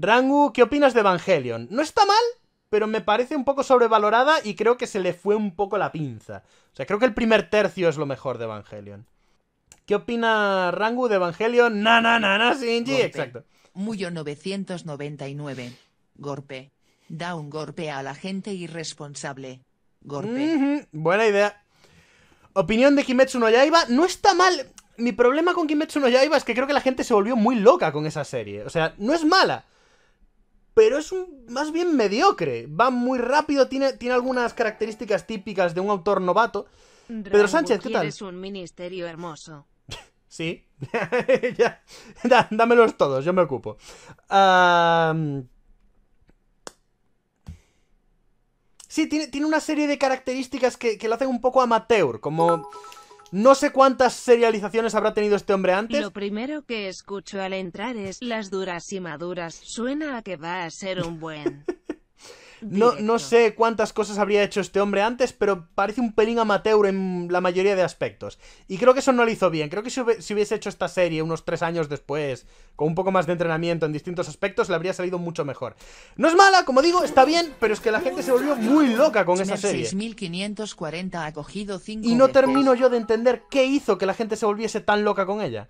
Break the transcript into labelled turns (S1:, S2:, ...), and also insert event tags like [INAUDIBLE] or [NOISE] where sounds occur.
S1: Rangu, ¿qué opinas de Evangelion? No está mal, pero me parece un poco sobrevalorada y creo que se le fue un poco la pinza. O sea, creo que el primer tercio es lo mejor de Evangelion. ¿Qué opina Rangu de Evangelion? Na, na, na, Shinji. Exacto. Muyo
S2: 999. Gorpe. Da un golpe a la gente irresponsable.
S1: Gorpe. Buena idea. Opinión de Kimetsu no Yaiba. No está mal. Mi problema con Kimetsu no Yaiba es que creo que la gente se volvió muy loca con esa serie. O sea, no es mala pero es un, más bien mediocre. Va muy rápido, tiene, tiene algunas características típicas de un autor novato.
S3: Pedro Sánchez, ¿qué tal? Es un ministerio hermoso.
S1: [LAUGHS] sí, [LAUGHS] dámelos todos, yo me ocupo. Sí, tiene, tiene, una serie de características que lo hacen un poco amateur, como... No sé cuántas serializaciones habrá tenido este hombre antes. Lo
S3: primero que escucho al entrar es las duras y maduras. Suena a que va a ser un buen. [LAUGHS]
S1: No, sé cuántas cosas habría hecho este hombre antes, pero parece un pelín amateur en la mayoría de aspectos. Y creo que eso no lo hizo bien. Creo que si hubiese hecho esta serie unos tres años después, con un poco más de entrenamiento en distintos aspectos, le habría salido mucho mejor. No es mala, como digo, está bien, pero es que la gente se volvió muy loca con esa serie.
S2: y no termino
S1: yo de entender qué hizo que la gente se volviese tan loca con ella.